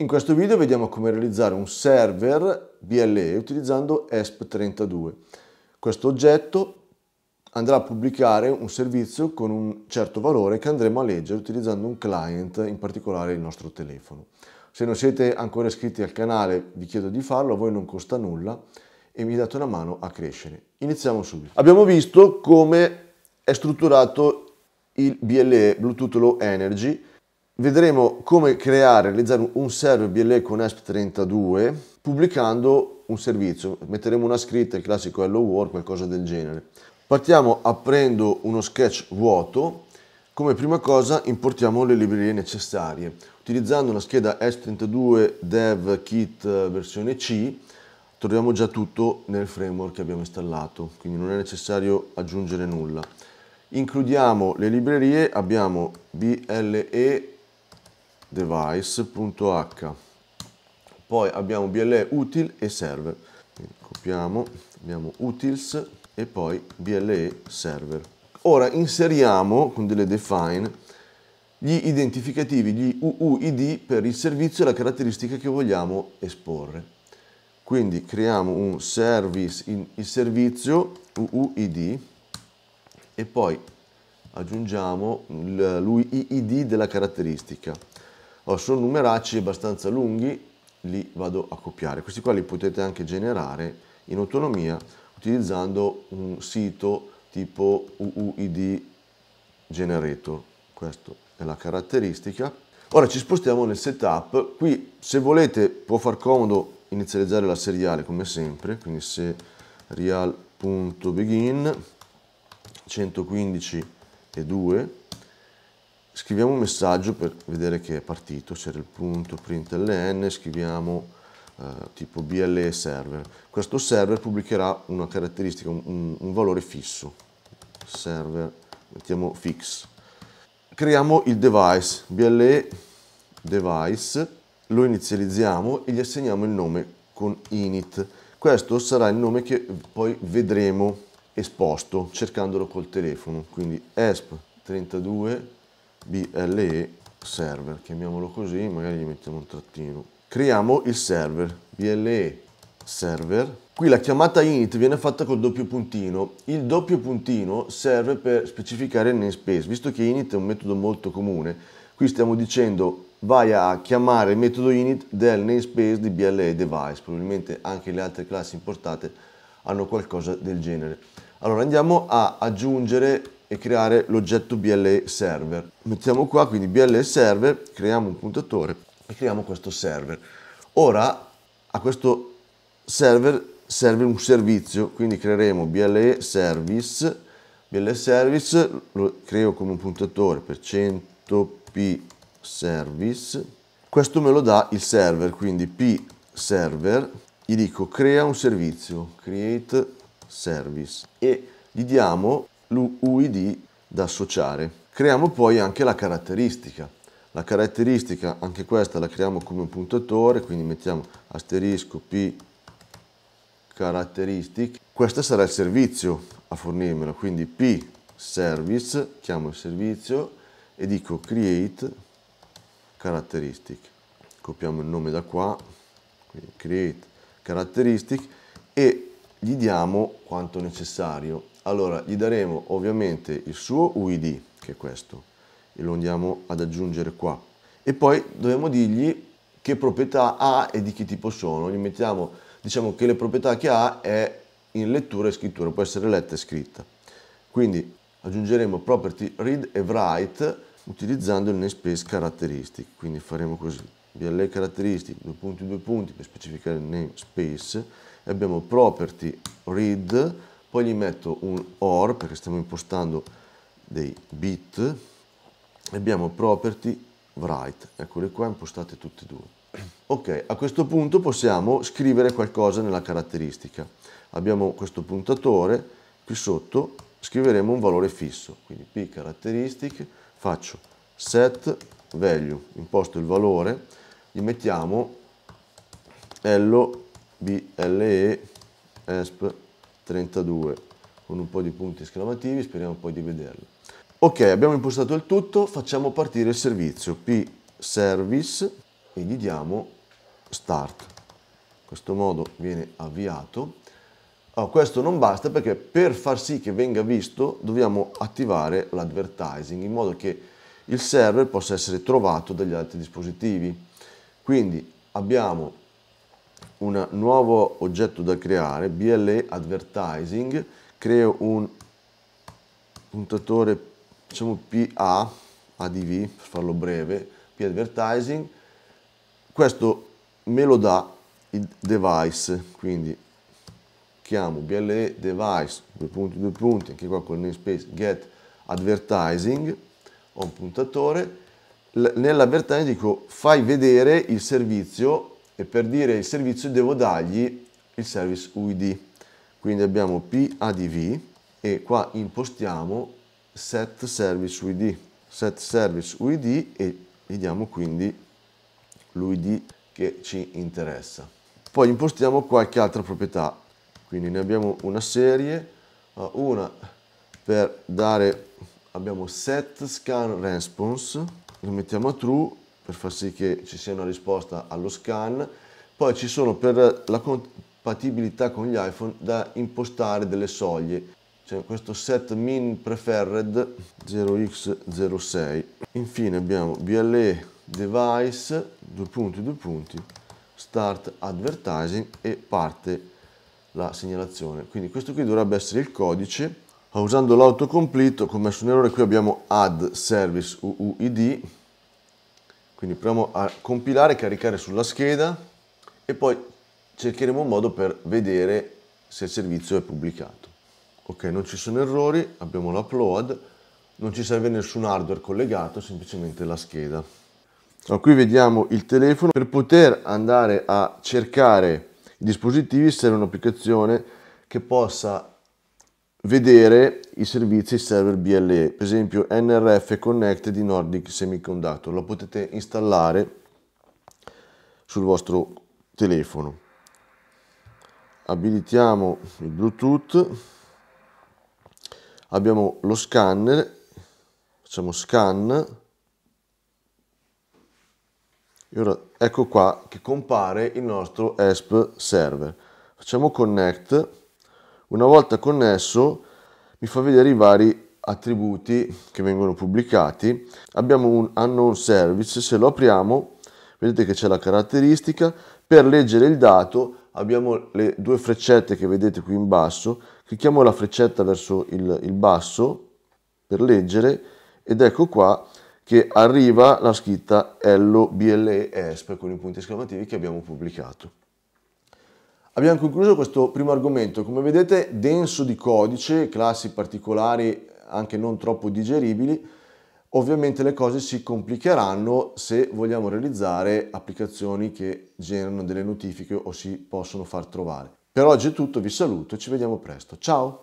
In questo video vediamo come realizzare un server BLE utilizzando ESP32. Questo oggetto andrà a pubblicare un servizio con un certo valore che andremo a leggere utilizzando un client, in particolare il nostro telefono. Se non siete ancora iscritti al canale vi chiedo di farlo, a voi non costa nulla e mi date una mano a crescere. Iniziamo subito. Abbiamo visto come è strutturato il BLE Bluetooth Low Energy vedremo come creare e realizzare un server BLE con ESP32 pubblicando un servizio. Metteremo una scritta, il classico hello world, qualcosa del genere. Partiamo aprendo uno sketch vuoto. Come prima cosa importiamo le librerie necessarie. Utilizzando una scheda ESP32 Dev Kit eh, versione C troviamo già tutto nel framework che abbiamo installato, quindi non è necessario aggiungere nulla includiamo le librerie, abbiamo BLE device.h poi abbiamo ble util e server Quindi copiamo abbiamo utils e poi ble server ora inseriamo con delle define gli identificativi, gli UUID per il servizio e la caratteristica che vogliamo esporre. Quindi creiamo un service, in, il servizio UUID e poi aggiungiamo l'UID della caratteristica. Allora, oh, sono numeracci abbastanza lunghi, li vado a copiare. Questi qua li potete anche generare in autonomia utilizzando un sito tipo UUID generator. Questa è la caratteristica. Ora ci spostiamo nel setup. Qui se volete può far comodo inizializzare la seriale come sempre, quindi se real.begin 115 e 2 scriviamo un messaggio per vedere che è partito, c'era il punto println, scriviamo eh, tipo BLE server. Questo server pubblicherà una caratteristica, un, un valore fisso, server, mettiamo fix. Creiamo il device, BLE device, lo inizializziamo e gli assegniamo il nome con init. Questo sarà il nome che poi vedremo esposto cercandolo col telefono, quindi esp32 BLE server, chiamiamolo così, magari gli mettiamo un trattino. Creiamo il server, BLE server. Qui la chiamata init viene fatta col doppio puntino. Il doppio puntino serve per specificare il namespace, visto che init è un metodo molto comune. Qui stiamo dicendo vai a chiamare il metodo init del namespace di BLE device, probabilmente anche le altre classi importate hanno qualcosa del genere. Allora andiamo a aggiungere e creare l'oggetto BLE server. Mettiamo qua quindi BLE server, creiamo un puntatore e creiamo questo server. Ora a questo server serve un servizio, quindi creeremo BLE service, BLE service lo creo come un puntatore per 100p service. Questo me lo dà il server, quindi p server, gli dico crea un servizio, create service e gli diamo l'UID da associare. Creiamo poi anche la caratteristica. La caratteristica, anche questa la creiamo come un puntatore, quindi mettiamo asterisco P caratteristic. Questo sarà il servizio a fornirmela, quindi P service, chiamo il servizio e dico create characteristic. Copiamo il nome da qua, quindi create characteristic e gli diamo quanto necessario allora gli daremo ovviamente il suo UID, che è questo, e lo andiamo ad aggiungere qua. E poi dobbiamo dirgli che proprietà ha e di che tipo sono. Gli mettiamo, diciamo che le proprietà che ha è in lettura e scrittura, può essere letta e scritta. Quindi aggiungeremo property read e write utilizzando il namespace characteristic. Quindi faremo così, BLE characteristic, due punti, due punti per specificare il namespace e abbiamo property read poi gli metto un OR perché stiamo impostando dei bit e abbiamo property write, eccole qua impostate tutte e due. Ok, a questo punto possiamo scrivere qualcosa nella caratteristica. Abbiamo questo puntatore, qui sotto scriveremo un valore fisso, quindi p characteristic, faccio set value, imposto il valore, gli mettiamo hello ble esp 32 con un po' di punti esclamativi, speriamo poi di vederlo. Ok, abbiamo impostato il tutto, facciamo partire il servizio p service e gli diamo start. In questo modo viene avviato. Oh, questo non basta perché per far sì che venga visto dobbiamo attivare l'advertising in modo che il server possa essere trovato dagli altri dispositivi. Quindi abbiamo un nuovo oggetto da creare, BLE Advertising, creo un puntatore diciamo PA, ADV per farlo breve, P Advertising, questo me lo dà il device, quindi chiamo BLE device, due punti, due punti, anche qua col namespace get advertising, ho un puntatore, nell'advertising dico fai vedere il servizio e per dire il servizio devo dargli il service UID. Quindi abbiamo PADV e qua impostiamo set service UID, set service UID e gli diamo quindi l'UID che ci interessa. Poi impostiamo qualche altra proprietà, quindi ne abbiamo una serie, eh, una per dare, abbiamo set scan response, lo mettiamo a true per far sì che ci sia una risposta allo scan. Poi ci sono per la compatibilità con gli iPhone da impostare delle soglie. C'è questo set min preferred 0x06. Infine abbiamo BLE device, due punti, due punti, start advertising e parte la segnalazione. Quindi questo qui dovrebbe essere il codice. Usando l'autocomplete, ho commesso un errore, qui abbiamo add service UUID, quindi proviamo a compilare, caricare sulla scheda e poi cercheremo un modo per vedere se il servizio è pubblicato. Ok, non ci sono errori, abbiamo l'upload, non ci serve nessun hardware collegato, semplicemente la scheda. Allora, qui vediamo il telefono. Per poter andare a cercare i dispositivi serve un'applicazione che possa vedere i servizi server BLE, per esempio NRF Connect di Nordic Semiconductor, lo potete installare sul vostro telefono. Abilitiamo il Bluetooth, abbiamo lo scanner, facciamo scan, e ora ecco qua che compare il nostro ESP server. Facciamo connect, una volta connesso mi fa vedere i vari attributi che vengono pubblicati. Abbiamo un unknown service, se lo apriamo vedete che c'è la caratteristica, per leggere il dato abbiamo le due freccette che vedete qui in basso, clicchiamo la freccetta verso il, il basso per leggere ed ecco qua che arriva la scritta Hello BLE ESP con i punti esclamativi che abbiamo pubblicato. Abbiamo concluso questo primo argomento, come vedete denso di codice, classi particolari anche non troppo digeribili, ovviamente le cose si complicheranno se vogliamo realizzare applicazioni che generano delle notifiche o si possono far trovare. Per oggi è tutto, vi saluto e ci vediamo presto. Ciao!